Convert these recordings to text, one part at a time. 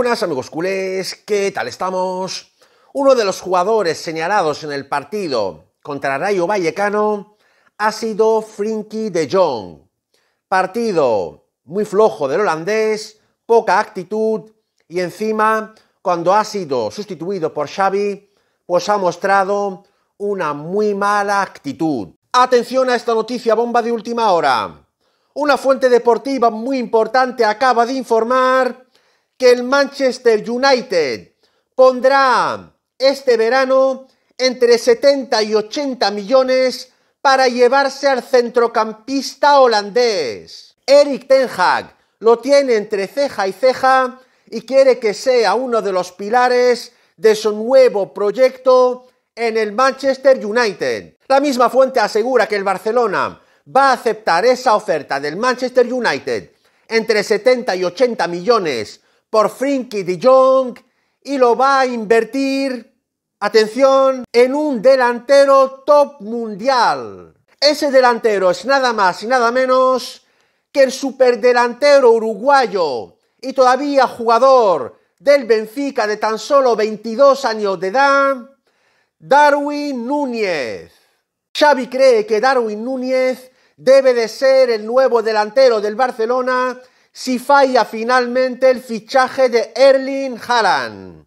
buenas amigos culés, ¿qué tal estamos? Uno de los jugadores señalados en el partido contra Rayo Vallecano ha sido Frinky de Jong. Partido muy flojo del holandés, poca actitud y encima cuando ha sido sustituido por Xavi, pues ha mostrado una muy mala actitud. Atención a esta noticia bomba de última hora. Una fuente deportiva muy importante acaba de informar que el Manchester United pondrá este verano entre 70 y 80 millones para llevarse al centrocampista holandés. Eric Ten Hag lo tiene entre ceja y ceja y quiere que sea uno de los pilares de su nuevo proyecto en el Manchester United. La misma fuente asegura que el Barcelona va a aceptar esa oferta del Manchester United entre 70 y 80 millones por Frinky de Jong y lo va a invertir, atención, en un delantero top mundial. Ese delantero es nada más y nada menos que el superdelantero uruguayo y todavía jugador del Benfica de tan solo 22 años de edad, Darwin Núñez. Xavi cree que Darwin Núñez debe de ser el nuevo delantero del Barcelona si falla finalmente el fichaje de Erling Haaland.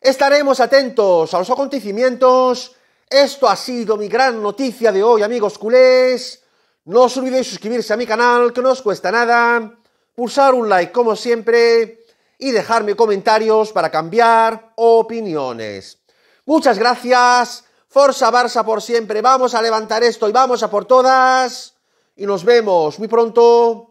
Estaremos atentos a los acontecimientos. Esto ha sido mi gran noticia de hoy, amigos culés. No os olvidéis suscribirse a mi canal, que no os cuesta nada. Pulsar un like, como siempre. Y dejarme comentarios para cambiar opiniones. Muchas gracias. Forza Barça por siempre. Vamos a levantar esto y vamos a por todas. Y nos vemos muy pronto